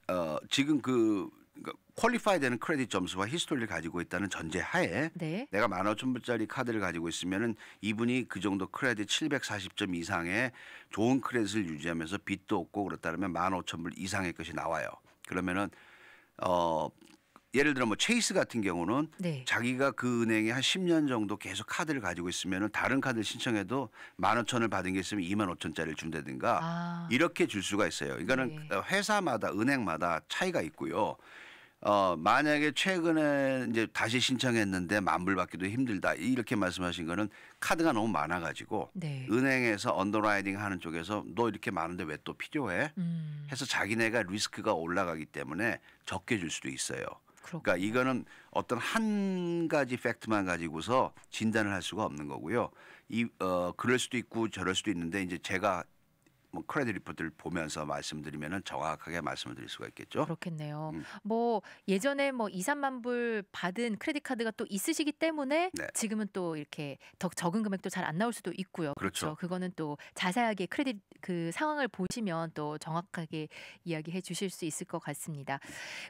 어, 지금 그그 그러니까 퀄리파이 되는 크레딧 점수와 히스토리를 가지고 있다는 전제 하에 네. 내가 만 오천 불짜리 카드를 가지고 있으면 이분이 그 정도 크레딧 칠백사십 점 이상의 좋은 크레딧을 유지하면서 빚도 없고 그렇다면 만 오천 불 이상의 것이 나와요. 그러면은 어 예를 들어 뭐 체이스 같은 경우는 네. 자기가 그 은행에 한 10년 정도 계속 카드를 가지고 있으면은 다른 카드를 신청해도 만 오천을 받은 게 있으면 2만 오천짜리를 준다든가 아. 이렇게 줄 수가 있어요. 이거는 네. 회사마다 은행마다 차이가 있고요. 어, 만약에 최근에 이제 다시 신청했는데 만불 받기도 힘들다 이렇게 말씀하신 거는 카드가 너무 많아가지고 네. 은행에서 언더라이딩 하는 쪽에서 너 이렇게 많은데 왜 또 필요해? 음. 해서 자기네가 리스크가 올라가기 때문에 적게 줄 수도 있어요. 그러니까 그렇군요. 그러니까 이거는 어떤 한 가지 팩트만 가지고서 진단을 할 수가 없는 거고요. 이 어 그럴 수도 있고 저럴 수도 있는데 이제 제가 뭐 크레딧 리포트를 보면서 말씀드리면은 정확하게 말씀을 드릴 수가 있겠죠. 그렇겠네요. 음. 뭐 예전에 뭐 2, 3만 불 받은 크레딧 카드가 또 있으시기 때문에 네. 지금은 또 이렇게 더 적은 금액도 잘 안 나올 수도 있고요. 그렇죠. 그렇죠. 그거는또 자세하게 크레딧 그 상황을 보시면 또 정확하게 이야기해 주실 수 있을 것 같습니다.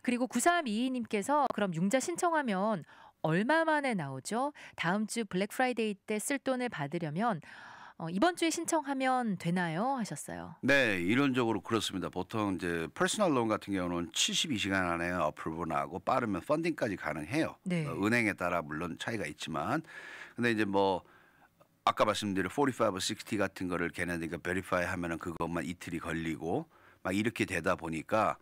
그리고 9322님께서 그럼 융자 신청하면 얼마 만에 나오죠? 다음 주 블랙 프라이데이 때 쓸 돈을 받으려면 어, 이번 주에 신청하면 되나요? 하셨어요. 네, 이론적으로 그렇습니다. 보통 이제 퍼스널 론 같은 경우는 72시간 안에 어플로 나고 빠르면 펀딩까지 가능해요. 네. 어, 은행에 따라 물론 차이가 있지만 근데 이제 뭐 아까 말씀드린 45, 60 같은 거를 걔네들이 베리파이 그러니까 하면은 그것만 이틀이 걸리고 막 이렇게 되다 보니까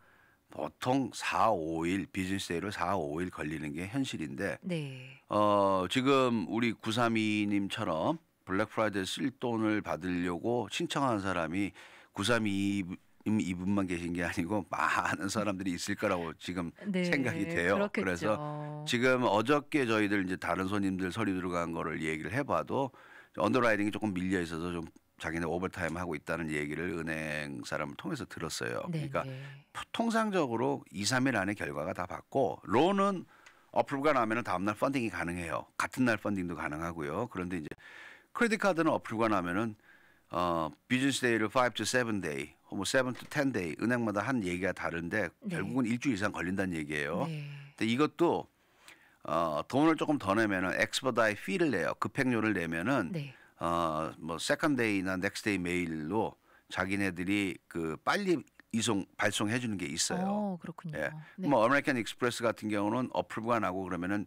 보통 4, 5일 비즈니스 데이로 4, 5일 걸리는 게 현실인데 네. 어, 지금 우리 932님처럼 블랙 프라이데이 쓸 돈을 받으려고 신청한 사람이 932 이분만 계신 게 아니고 많은 사람들이 있을 거라고 지금 네, 생각이 돼요. 그렇겠죠. 그래서 지금 어저께 저희들 이제 다른 손님들 서류 들어간 거를 얘기를 해봐도 언더라이딩이 조금 밀려 있어서 좀 자기네 오버타임 하고 있다는 얘기를 은행 사람을 통해서 들었어요. 네 그러니까 네. 통상적으로 2, 3일 안에 결과가 다 받고 론은 어플가 나면은 다음날 펀딩이 가능해요. 같은 날 펀딩도 가능하고요. 그런데 이제 크레딧 카드는 어플과 나면은 어, 비즈니스 데이를 5 to 7 데이, 뭐7 to 10 데이 은행마다 한 얘기가 다른데 네. 결국은 일주일 이상 걸린다는 얘기예요. 네. 근데 이것도 어, 돈을 조금 더 내면은 엑스퍼다이 피를 내요. 급행료를 내면은 네. 어, 뭐 세컨 데이나 넥스트 데이 메일로 자기네들이 그 빨리 이송 발송해 주는 게 있어요. 오, 어, 그렇군요. 예. 네. 뭐 아메리칸 익스프레스 같은 경우는 어플 과나고 그러면은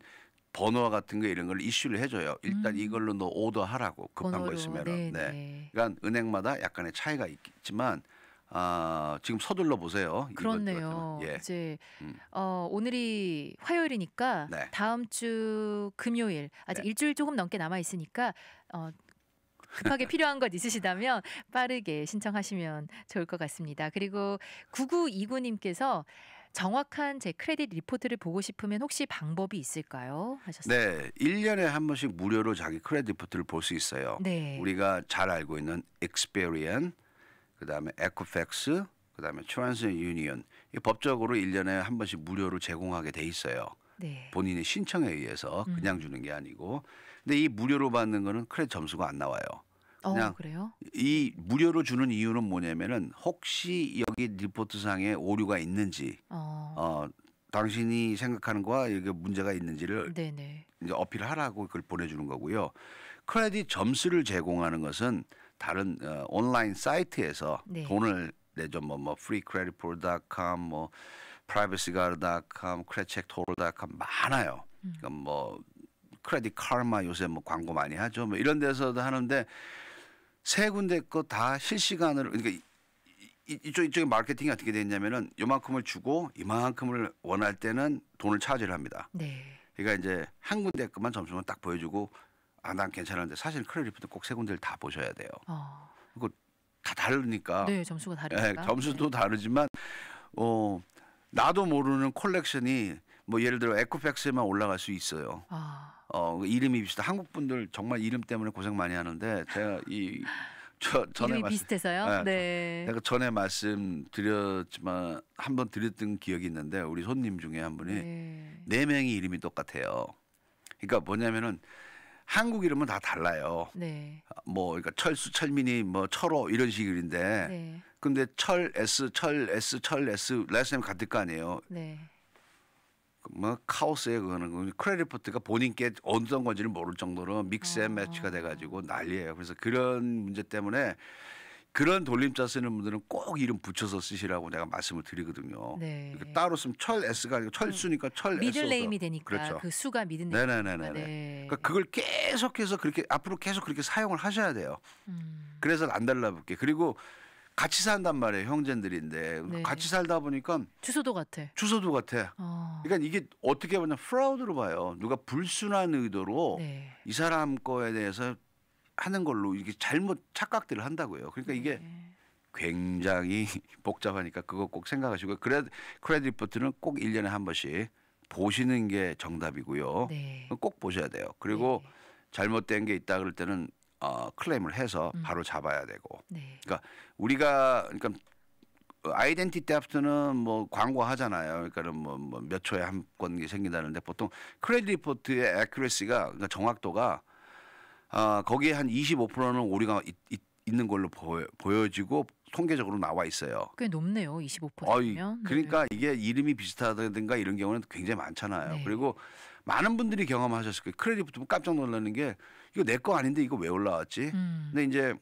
번호와 같은 거 이런 걸 이슈를 해줘요. 일단 음. 이걸로 너 오더하라고 급한 번호로. 거 있으면. 네, 네. 그러니까 은행마다 약간의 차이가 있지만 아, 지금 서둘러 보세요. 그렇네요. 예. 이제 음. 어, 오늘이 화요일이니까 네. 다음 주 금요일 아직 네. 일주일 조금 넘게 남아 있으니까 어, 급하게 필요한 것 있으시다면 빠르게 신청하시면 좋을 것 같습니다. 그리고 9929님께서 정확한 제 크레딧 리포트를 보고 싶으면 혹시 방법이 있을까요? 하셨어요. 네. 1년에 한 번씩 무료로 자기 크레딧 리포트를 볼 수 있어요. 네. 우리가 잘 알고 있는 익스페리언 그다음에 에코팩스 그다음에 트랜스 유니이 법적으로 1년에 한 번씩 무료로 제공하게 돼 있어요. 네. 본인의 신청에 의해서 그냥 음. 주는 게 아니고 근데 이 무료로 받는 거는 크레딧 점수가 안 나와요. 어, 그냥 어, 그래요? 이 무료로 주는 이유는 뭐냐면은 혹시 여기 리포트상에 오류가 있는지 어, 어 당신이 생각하는 거와 여기 문제가 있는지를 네네. 이제 어필하라고 그걸 보내주는 거고요. 크레딧 점수를 제공하는 것은 다른 어, 온라인 사이트에서 네. 돈을 내죠. 뭐, 뭐, freecreditpool.com, 뭐, privacyguard.com, c r e d i t c h e c k c o m 많아요. 음. 그러니까 뭐, 크레딧 카르마 요새 뭐 광고 많이 하죠. 뭐 이런 데서도 하는데 세 군데 거 다 실시간으로 그러니까 이쪽 이쪽의 마케팅이 어떻게 됐냐면은 요만큼을 주고 이만큼을 원할 때는 돈을 차지를 합니다. 네. 그러니까 이제 한 군데 것만 점수만 딱 보여주고 아 난 괜찮은데 사실 크레리프트 꼭 세 군데를 다 보셔야 돼요. 어. 아. 그리다 다르니까. 네, 점수가 다르니까. 네, 점수도 네. 다르지만 어 나도 모르는 컬렉션이 뭐 예를 들어 에코백스에만 올라갈 수 있어요. 아. 어 그 이름이 비슷해. 한국 분들 정말 이름 때문에 고생 많이 하는데 제가 이 저, 전에 말씀, 비슷해서요. 네. 네. 내가 전에 말씀드렸지만 한 번 드렸던 기억이 있는데 우리 손님 중에 한 분이 네, 네 명이 이름이 똑같아요. 그러니까 뭐냐면은 한국 이름은 다 달라요. 네. 뭐 그러니까 철수, 철민이, 뭐 철호 이런 식인데. 네. 근데 철 S, 철 S, 철 S, 라이스 같을 거 아니에요. 네. 뭐 카오스에 그거는 그 크레리포트가 본인께 어떤 건지를 모를 정도로 믹스앤 아. 매치가 돼가지고 난리예요. 그래서 그런 문제 때문에 그런 돌림자 쓰는 분들은 꼭 이름 붙여서 쓰시라고 내가 말씀을 드리거든요. 네. 그러 따로 쓰면 철 S가 아니고 철수니까 철 미들 S. 네임이 되니까 그렇죠. 그 수가 미들 네임. 네네네네. 네. 그러니까 그걸 계속해서 그렇게 앞으로 계속 그렇게 사용을 하셔야 돼요. 음. 그래서 안 달라붙게. 그리고 같이 산단 말이에요 형제들인데 네. 같이 살다 보니까 주소도 같아. 주소도 같아. 어. 그러니까 이게 어떻게 보면 프라우드로 봐요. 누가 불순한 의도로 네. 이 사람 거에 대해서 하는 걸로 이게 잘못 착각들을 한다고요. 그러니까 이게 네. 굉장히 복잡하니까 그거 꼭 생각하시고 그래 크레딧 리포트는 꼭 1년에 한 번씩 보시는 게 정답이고요. 네. 꼭 보셔야 돼요. 그리고 네. 잘못된 게 있다 그럴 때는 어, 클레임을 해서 음. 바로 잡아야 되고. 네. 그러니까 우리가 그러니까 아이덴티티 애프트는 뭐 광고하잖아요. 그러니까는 뭐몇 뭐, 뭐 초에 한 건이 생긴다는데 보통 크레딧 리포트의 액큐레시가 그러니까 정확도가 아, 어, 거기에 한 25%는 우리가 있, 있, 있는 걸로 보여, 보여 지고 통계적으로 나와 있어요. 꽤 높네요. 25%면. 그러니까 네. 이게 이름이 비슷하다든가 이런 경우는 굉장히 많잖아요. 네. 그리고 많은 분들이 경험하셨을 거예요. 크레딧 리포트 깜짝 놀라는 게 이거 내 거 아닌데 이거 왜 올라왔지? 음. 근데 이제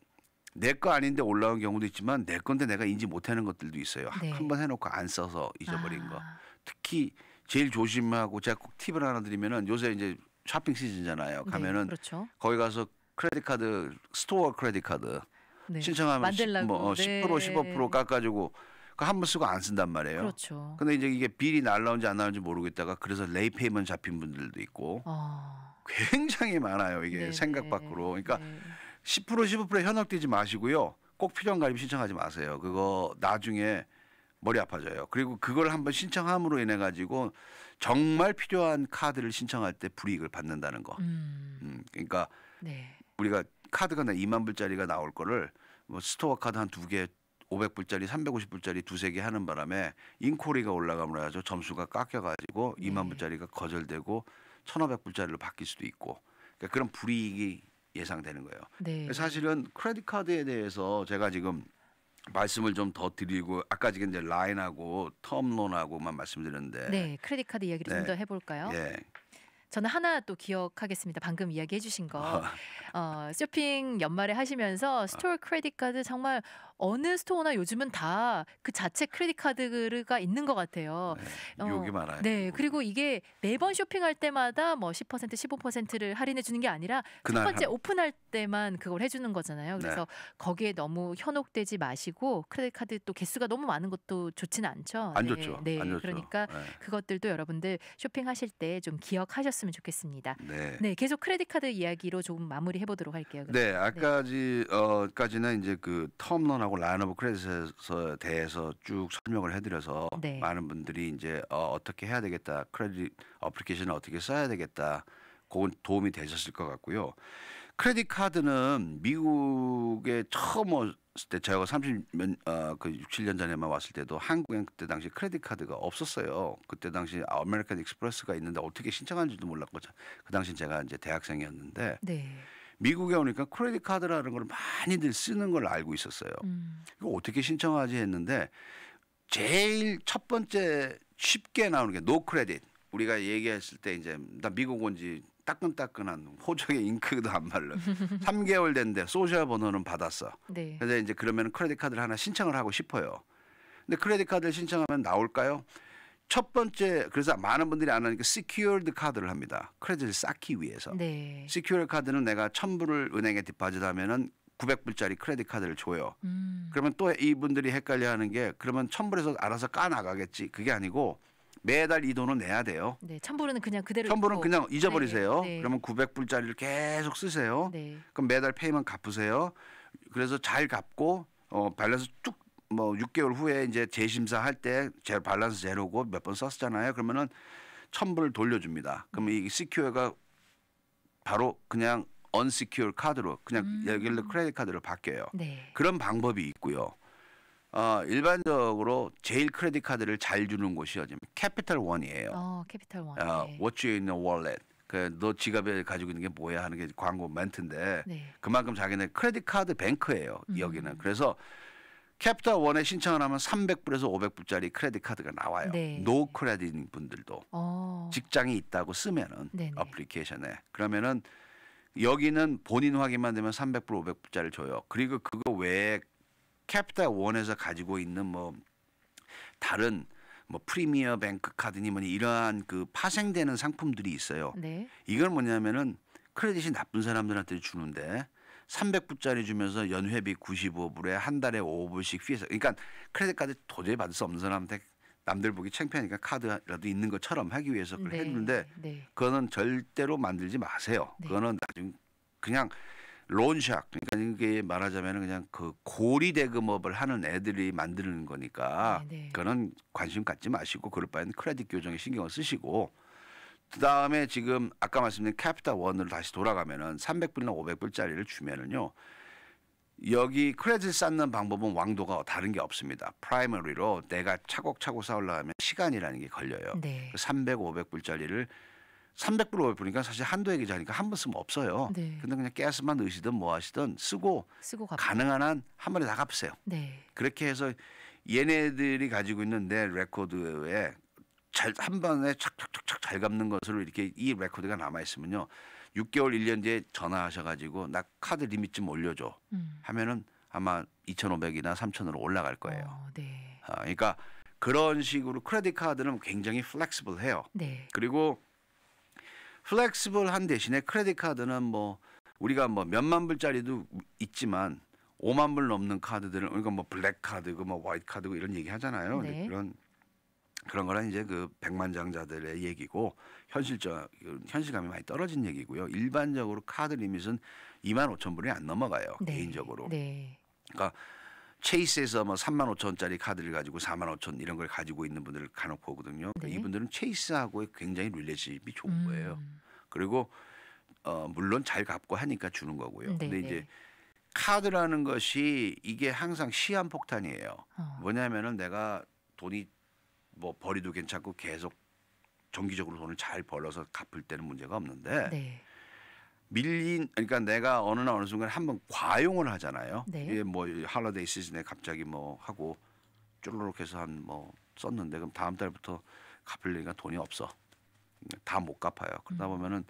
내 거 아닌데 올라온 경우도 있지만 내 건데 내가 인지 못하는 것들도 있어요. 네. 한번 해놓고 안 써서 잊어버린 아. 거. 특히 제일 조심하고 제가 꼭 팁을 하나 드리면은 요새 이제 쇼핑 시즌잖아요. 네, 가면은 네, 그렇죠. 거기 가서 크레딧 카드 스토어 크레딧 카드 네. 신청하면 10, 뭐 어, 10% 15% 깎아주고 그 한 번 쓰고 안 쓴단 말이에요. 그렇죠. 근데 이제 이게 빌이 날라온지 안 나온지 모르겠다가 그래서 레이 페이먼 잡힌 분들도 있고. 어. 굉장히 많아요. 이게 네네. 생각 밖으로. 그러니까 네. 10% 15%에 현혹되지 마시고요. 꼭 필요한 가입 신청하지 마세요. 그거 나중에 머리 아파져요. 그리고 그걸 한번 신청함으로 인해 가지고 정말 필요한 카드를 신청할 때 불이익을 받는다는 거. 음. 음 그러니까 네. 우리가 카드가 나 2만 불짜리가 나올 거를 뭐 스토어 카드 한 두 개 500불짜리, 350불짜리 두 세 개 하는 바람에 인코리가 올라감으로 해서 점수가 깎여 가지고 네. 2만 불짜리가 거절되고 1,500불짜리로 바뀔 수도 있고 그러니까 그런 불이익이 예상되는 거예요. 네. 사실은 크레딧 카드에 대해서 제가 지금 말씀을 좀 더 드리고 아까 지금 이제 라인하고 텀론하고만 말씀드렸는데 네, 크레딧 카드 이야기를 네. 좀더 해볼까요? 네. 저는 하나 또 기억하겠습니다. 방금 이야기해 주신 거. 어, 쇼핑 연말에 하시면서 스토어 크레딧 카드 정말 어느 스토어나 요즘은 다 그 자체 크레딧 카드가 있는 것 같아요. 네, 여기 어, 많아요. 네, 음. 그리고 이게 매번 쇼핑할 때마다 뭐 10% 15%를 할인해 주는 게 아니라 첫 번째 오픈할 때만 그걸 해주는 거잖아요. 네. 그래서 네. 거기에 너무 현혹되지 마시고 크레딧 카드 또 개수가 너무 많은 것도 좋지는 않죠. 안 네, 좋죠. 네, 안 좋죠. 그러니까 네. 그것들도 여러분들 쇼핑하실 때 좀 기억하셨으면 좋겠습니다. 네. 네. 계속 크레딧 카드 이야기로 조금 마무리해 보도록 할게요. 네, 아까지 어까지는 이제 그 텀런 셀론하고 라인 오브 크레딧에 서 대해서 쭉 설명을 해드려서 네. 많은 분들이 이제 어, 어떻게 해야 되겠다 크레딧 어플리케이션을 어떻게 써야 되겠다 그건 도움이 되셨을 것 같고요. 크레딧 카드는 미국에 처음 왔을 때 제가 30년 어그 6, 7년 전에만 왔을 때도 한국엔 그때 당시 크레딧 카드가 없었어요. 그때 당시 아메리칸 익스프레스가 있는데 어떻게 신청하는지도 몰랐거든요그 당시 제가 이제 대학생이었는데 네. 미국에 오니까 크레딧 카드라는 걸 많이들 쓰는 걸 알고 있었어요. 음. 이거 어떻게 신청하지 했는데 제일 첫 번째 쉽게 나오는 게 노 크레딧. 우리가 얘기했을 때 이제 나 미국 온지 따끈따끈한 호적의 잉크도 안 말른 3개월 된데 소셜 번호는 받았어. 네. 그래서 이제 그러면 크레딧 카드를 하나 신청을 하고 싶어요. 근데 크레딧 카드를 신청하면 나올까요? 첫 번째 그래서 많은 분들이 안 하니까 s e c u 카드를 합니다. 크레딧을 쌓기 위해서. 네. s e c u 카드는 내가 천불을 은행에 디파짓하면은 900불짜리 크레딧 카드를 줘요. 음. 그러면 또 이분들이 헷갈려 하는 게 그러면 천불에서 알아서 까 나가겠지. 그게 아니고 매달 이 돈은 내야 돼요. 네, 천불은 그냥 그대로 천불은 그냥 잊어버리세요. 네, 네. 네. 그러면 900불짜리를 계속 쓰세요. 네. 그럼 매달 페이먼 갚으세요. 그래서 잘 갚고 어 밸런스 쭉뭐 6개월 후에 이제 재심사할 때 제 발란스 제로고 몇 번 썼잖아요. 그러면은 천불을 돌려줍니다. 그러면이 시큐어가 바로 그냥 언시큐어 카드로 그냥 음. 레귤러 크레딧 카드로 바뀌어요. 네. 그런 방법이 있고요. 어, 일반적으로 제일 크레딧 카드를 잘 주는 곳이요. 지금 캐피탈 원이에요. 어, 캐피탈 원. 어, 네. What you in your wallet. 그 너 지갑에 가지고 있는 게 뭐야 하는 게 광고 멘트인데 네. 그만큼 자기네 크레딧 카드 뱅크예요. 여기는. 음. 그래서 캐피타 원에 신청을 하면 300불에서 500불짜리 크레딧 카드가 나와요. 네. 노 크레딧 분들도 오. 어. 직장이 있다고 쓰면은 네네. 어플리케이션에 그러면은 여기는 본인 확인만 되면 300불, 500불짜리 줘요. 그리고 그거 외에 캐피타 원에서 가지고 있는 뭐 다른 뭐 프리미어 뱅크 카드니 뭐니 이러한 그 파생되는 상품들이 있어요. 네. 이걸 뭐냐면은 크레딧이 나쁜 사람들한테 주는데 300불짜리 주면서 연회비 95불에 한 달에 5불씩 피해서 그러니까 크레딧까지 도저히 받을 수 없는 사람한테 남들 보기 창피하니까 카드라도 있는 것처럼 하기 위해서 그걸 네, 했는데 네. 그거는 절대로 만들지 마세요. 네. 그거는 나중 그냥 론샥 그러니까 이게 말하자면 그냥 그 고리 대금업을 하는 애들이 만드는 거니까 네, 네. 그거는 관심 갖지 마시고 그럴 바에는 크레딧 교정에 신경을 쓰시고 그다음에 지금 아까 말씀드린 캐피탈 원으로 다시 돌아가면은 300불이나 500불짜리를 주면은요. 여기 크레딧 쌓는 방법은 왕도가 다른 게 없습니다. 프라이머리로 내가 차곡차곡 쌓으려면 시간이라는 게 걸려요. 네. 300, 500불짜리를 300불 500불이니까 사실 한도의 계좌니까 한 번 쓰면 없어요. 네. 근데 그냥 깨스만 넣으시든 뭐 하시든 쓰고, 쓰고 가능한 한 한 번에 다 갚으세요. 네. 그렇게 해서 얘네들이 가지고 있는 내 레코드에 잘한 번에 착착착착 잘 감는 것으로 이렇게 이 레코드가 남아 있으면요. 6개월 1년 뒤에 전화하셔 가지고 나 카드 리밋 좀 올려 줘. 음. 하면은 아마 2,500이나 3,000으로 올라갈 거예요. 어, 네. 아, 그러니까 그런 식으로 크레딧 카드는 굉장히 플렉스블해요. 네. 그리고 플렉스블한 대신에 크레딧 카드는 뭐 우리가 뭐 몇만 불짜리도 있지만 5만 불 넘는 카드들은 우리가 그러니까 뭐 블랙 카드고 그 뭐 화이트 카드고 그 이런 얘기 하잖아요. 네. 그런 그런 거는 이제 그 백만장자들의 얘기고 현실적 현실감이 많이 떨어진 얘기고요. 일반적으로 카드 리밋은 2만 5천 불이 안 넘어가요. 네. 개인적으로. 네. 그러니까 체이스에서 뭐 3만 5천 짜리 카드를 가지고 4만 5천 이런 걸 가지고 있는 분들을 간혹 보거든요. 그러니까 네. 이분들은 체이스하고 굉장히 릴레이십이 좋은 음. 거예요. 그리고 어 물론 잘 갚고 하니까 주는 거고요. 네, 근데 네. 이제 카드라는 것이 이게 항상 시한폭탄이에요. 어. 뭐냐면은 내가 돈이 뭐 벌이도 괜찮고 계속 정기적으로 돈을 잘 벌어서 갚을 때는 문제가 없는데 네. 밀린 그러니까 내가 어느 날 어느 순간 한번 과용을 하잖아요. 네. 이게 뭐 할러데이 시즌에 갑자기 뭐 하고 쫄르륵 해서 한 뭐 썼는데 그럼 다음 달부터 갚을려니까 돈이 없어. 다 못 갚아요. 그러다 음. 보면은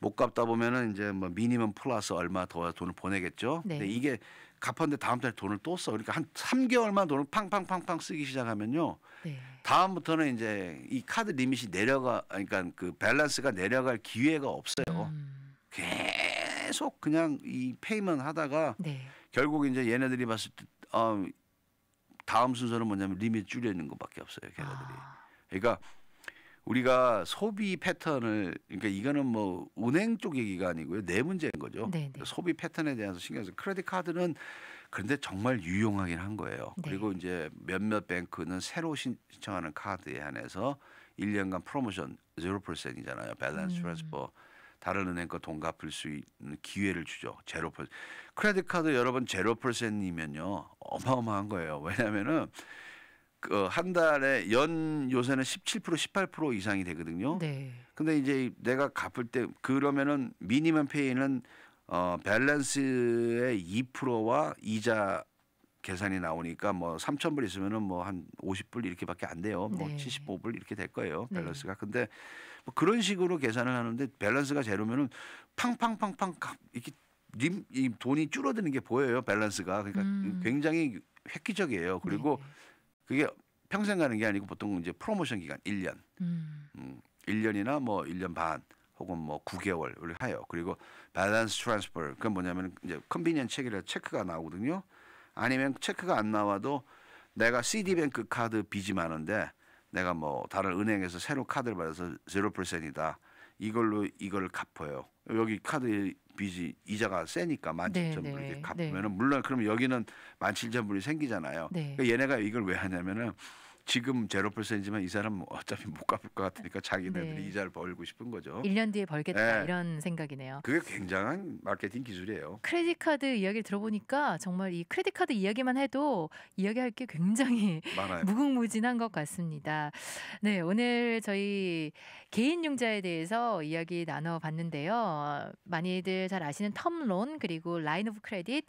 못 갚다 보면은 이제 뭐 미니멈 플러스 얼마 더 돈을 보내겠죠. 네. 근데 이게 갚았는데 다음 달에 돈을 또 써. 그러니까 한 3개월만 돈을 팡팡팡팡 쓰기 시작하면요. 네. 다음부터는 이제 이 카드 리밋이 내려가 그러니까 그 밸런스가 내려갈 기회가 없어요. 음. 계속 그냥 이 페이먼 하다가 네. 결국 이제 얘네들이 봤을 때 어, 다음 순서는 뭐냐면 리밋 줄여있는 것밖에 없어요. 걔네들이. 아. 그러니까 우리가 소비 패턴을 그러니까 이거는 뭐 은행 쪽 얘기가 아니고요 내 네 문제인 거죠. 네, 네. 그러 소비 패턴에 대해서 신경 써. 크레딧 카드는 그런데 정말 유용하긴 한 거예요. 네. 그리고 이제 몇몇 뱅크는 새로 신청하는 카드에 한해서 1년간 프로모션 0%이잖아요. 밸런스 음. 트랜스퍼 다른 은행 거동 갚을 수 있는 기회를 주죠. 제로 퍼센트. 크레딧 카드 여러분 제로 퍼센트이면요 어마어마한 거예요. 왜냐하면은. 그, 한 달에 연 요새는 17% 18% 이상이 되거든요. 네. 근데 이제 내가 갚을 때 그러면은 미니멈 페이는 어 밸런스의 2%와 이자 계산이 나오니까 뭐 3,000불 있으면은 뭐한 50불 이렇게밖에 안 돼요. 뭐 네. 75불 이렇게 될 거예요. 네. 밸런스가. 네. 근데 뭐 그런 식으로 계산을 하는데 밸런스가 제로면은 팡팡팡팡 이렇게 님, 이 돈이 줄어드는 게 보여요. 밸런스가. 그러니까 음. 굉장히 획기적이에요. 그리고 네 그게 평생 가는 게 아니고 보통 이제 프로모션 기간 1년. 음. 음 1년이나 뭐 1년 반 혹은 뭐 9개월을 하여 그리고 밸런스 트랜스퍼 그건 뭐냐면 이제 컨비니언 체크라 체크가 나오거든요. 아니면 체크가 안 나와도 내가 CD뱅크 카드 빚이 많은데 내가 뭐 다른 은행에서 새로 카드를 받아서 0%이다. 이걸로 이걸 갚아요. 여기 카드 빚이 이자가 세니까 만 칠천 불 이렇게 네, 네. 갚으면은 물론 그럼 여기는 만 칠천 불이 생기잖아요. 네. 그러니까 얘네가 이걸 왜 하냐면은 지금 제로 퍼센트지만 이 사람 어차피 못 갚을 것 같으니까 자기네들이 네. 이자를 벌고 싶은 거죠. 1년 뒤에 벌겠다 네. 이런 생각이네요. 그게 굉장한 마케팅 기술이에요. 크레딧 카드 이야기를 들어보니까 정말 이 크레딧 카드 이야기만 해도 이야기할 게 굉장히 많아요. 무궁무진한 것 같습니다. 네, 오늘 저희 개인 융자에 대해서 이야기 나눠 봤는데요. 많이들 잘 아시는 텀론 그리고 라인 오브 크레딧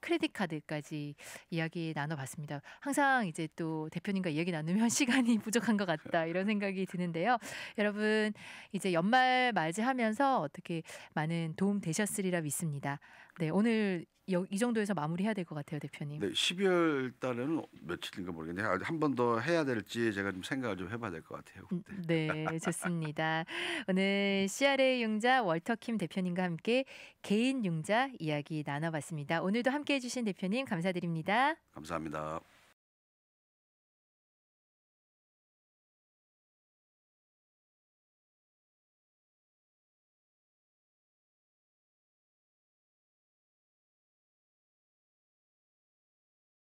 크레딧 카드까지 이야기 나눠봤습니다. 항상 이제 또 대표님과 이야기 나누면 시간이 부족한 것 같다 이런 생각이 드는데요. 여러분 이제 연말 맞이하면서 어떻게 많은 도움 되셨으리라 믿습니다. 네, 오늘 이 정도에서 마무리해야 될 것 같아요, 대표님. 네, 12월 달에는 며칠인가 모르겠는데 한 번 더 해야 될지 제가 좀 생각을 좀 해봐야 될 것 같아요. 음, 네, 좋습니다. 오늘 CRA 음. 융자 월터킴 대표님과 함께 개인 융자 이야기 나눠봤습니다. 오늘도 함께해주신 대표님 감사드립니다. 감사합니다.